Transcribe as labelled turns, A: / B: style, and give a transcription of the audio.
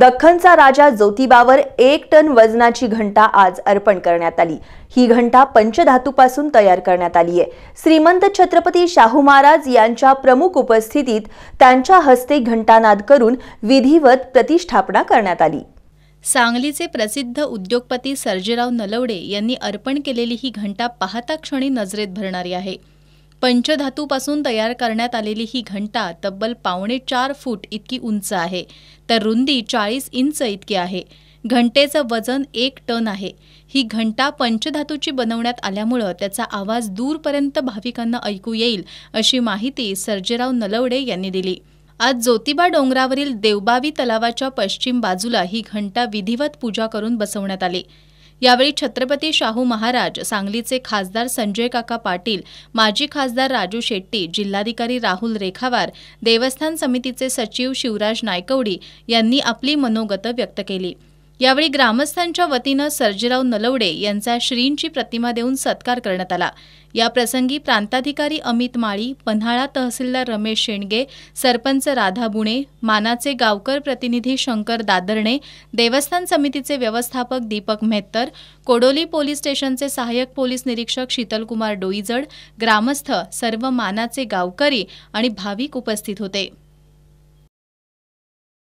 A: दख्खनचा राजा ज्योतिबावर एक टन वजनाची घंटा आज अर्पण करण्यात आली ही घंटा पंचधातूपासून तयार करण्यात आली आहे श्रीमंत छत्रपती शाहू महाराज यांच्या प्रमुख उपस्थितीत त्यांच्या हस्ते घंटानाद करून विधिवत प्रतिष्ठापना करण्यात आली
B: सांगलीचे प्रसिद्ध उद्योगपती सर्जेराव नलवडे यांनी अर्पण केलेली ही घंटा पाहता क्षणी नजरेत भरणारी आहे पंचधातूपासून तयार करण्यात आलेली ही घंटा तब्बल पावणे चार फूट इतकी उंच आहे तर रुंदी चाळीस इंच इतकी आहे घंटेचं वजन एक टन आहे ही घंटा पंचधातूची बनवण्यात आल्यामुळं त्याचा आवाज दूरपर्यंत भाविकांना ऐकू येईल अशी माहिती सर्जेराव नलवडे यांनी दिली आज ज्योतिबा डोंगरावरील देवबावी तलावाच्या पश्चिम बाजूला ही घंटा विधिवत पूजा करून बसवण्यात आली यावेळी छत्रपती शाहू महाराज सांगलीचे खासदार संजय काका पाटील माजी खासदार राजू शेट्टी जिल्हाधिकारी राहुल रेखावार देवस्थान समितीचे सचिव शिवराज नायकवडी यांनी आपली मनोगत व्यक्त केली यावेळी ग्रामस्थांच्या वतीनं सर्जीराव नलवडे यांचा श्रींची प्रतिमा देऊन सत्कार करण्यात आला या प्रसंगी प्रांताधिकारी अमित माळी पन्हाळा तहसीलदार रमेश शेंडगे सरपंच राधा बुणे मानाचे गावकर प्रतिनिधी शंकर दादरणे देवस्थान समितीचे व्यवस्थापक दीपक मेहत्तर कोडोली पोलीस स्टेशनचे सहाय्यक पोलीस निरीक्षक शीतलकुमार डोईजड ग्रामस्थ सर्व मानाचे गावकरी आणि भाविक उपस्थित होते